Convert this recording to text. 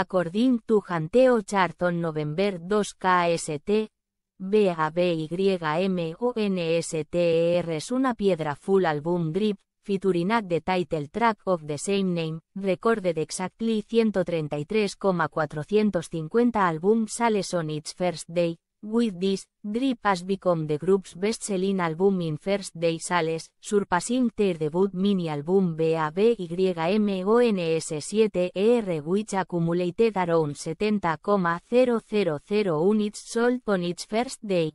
According to Chart on November 2 KST, BABYMONSTER es una piedra full album drip, featuring at the title track of the same name, recorded exactly 133,450 album sales on its first day, With this, Drip has become the group's best-selling album in first day sales, surpassing their debut mini-album BABYMONS7ER e which accumulated around 70,000 units sold on its first day.